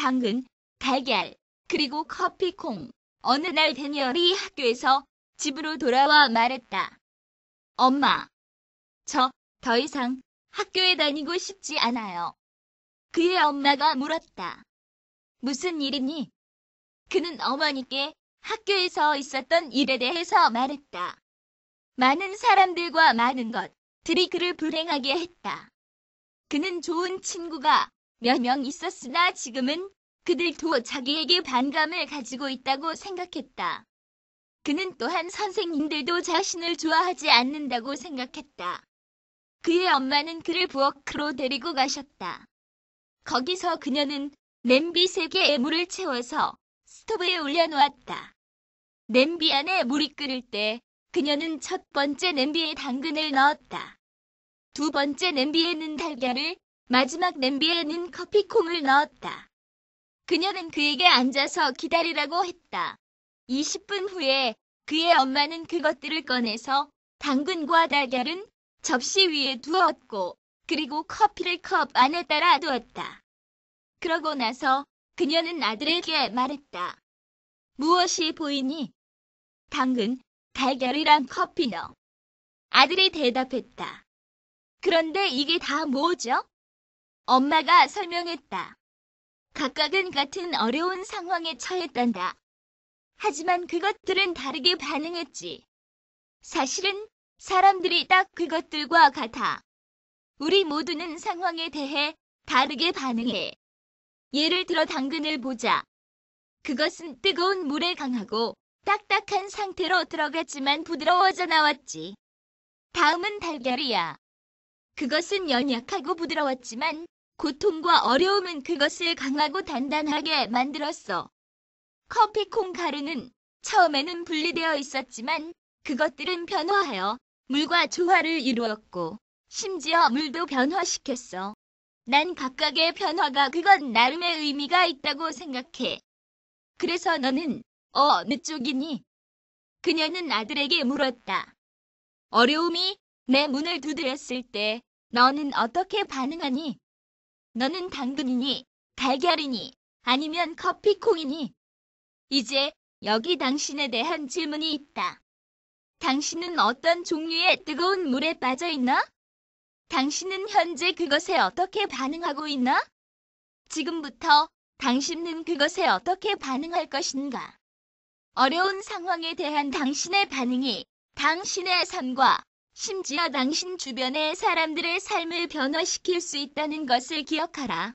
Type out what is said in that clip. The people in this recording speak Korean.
당근, 달걀, 그리고 커피콩. 어느 날 대니얼이 학교에서 집으로 돌아와 말했다. 엄마, 저 더 이상 학교에 다니고 싶지 않아요. 그의 엄마가 물었다. 무슨 일이니? 그는 어머니께 학교에서 있었던 일에 대해서 말했다. 많은 사람들과 많은 것들이 그를 불행하게 했다. 그는 좋은 친구가 몇명 있었으나 지금은 그들도 자기에게 반감을 가지고 있다고 생각했다. 그는 또한 선생님들도 자신을 좋아하지 않는다고 생각했다. 그의 엄마는 그를 부엌으로 데리고 가셨다. 거기서 그녀는 냄비 세개의 물을 채워서 스토브에 올려놓았다. 냄비 안에 물이 끓을 때 그녀는 첫 번째 냄비에 당근을 넣었다. 두 번째 냄비에는 달걀을, 마지막 냄비에는 커피콩을 넣었다. 그녀는 그에게 앉아서 기다리라고 했다. 20분 후에 그의 엄마는 그것들을 꺼내서 당근과 달걀은 접시 위에 두었고 그리고 커피를 컵 안에 따라 두었다. 그러고 나서 그녀는 아들에게 말했다. 무엇이 보이니? 당근, 달걀이랑 커피 넣어. 아들이 대답했다. 그런데 이게 다 뭐죠? 엄마가 설명했다. 각각은 같은 어려운 상황에 처했단다. 하지만 그것들은 다르게 반응했지. 사실은 사람들이 딱 그것들과 같아. 우리 모두는 상황에 대해 다르게 반응해. 예를 들어 당근을 보자. 그것은 뜨거운 물에 강하고 딱딱한 상태로 들어갔지만 부드러워져 나왔지. 다음은 달걀이야. 그것은 연약하고 부드러웠지만 고통과 어려움은 그것을 강하고 단단하게 만들었어. 커피콩 가루는 처음에는 분리되어 있었지만 그것들은 변화하여 물과 조화를 이루었고 심지어 물도 변화시켰어. 난 각각의 변화가 그건 나름의 의미가 있다고 생각해. 그래서 너는 어느 쪽이니? 그녀는 아들에게 물었다. 어려움이 내 문을 두드렸을 때 너는 어떻게 반응하니? 너는 당근이니, 달걀이니, 아니면 커피콩이니? 이제 여기 당신에 대한 질문이 있다. 당신은 어떤 종류의 뜨거운 물에 빠져 있나? 당신은 현재 그것에 어떻게 반응하고 있나? 지금부터 당신은 그것에 어떻게 반응할 것인가? 어려운 상황에 대한 당신의 반응이 당신의 삶과 심지어 당신 주변의 사람들의 삶을 변화시킬 수 있다는 것을 기억하라.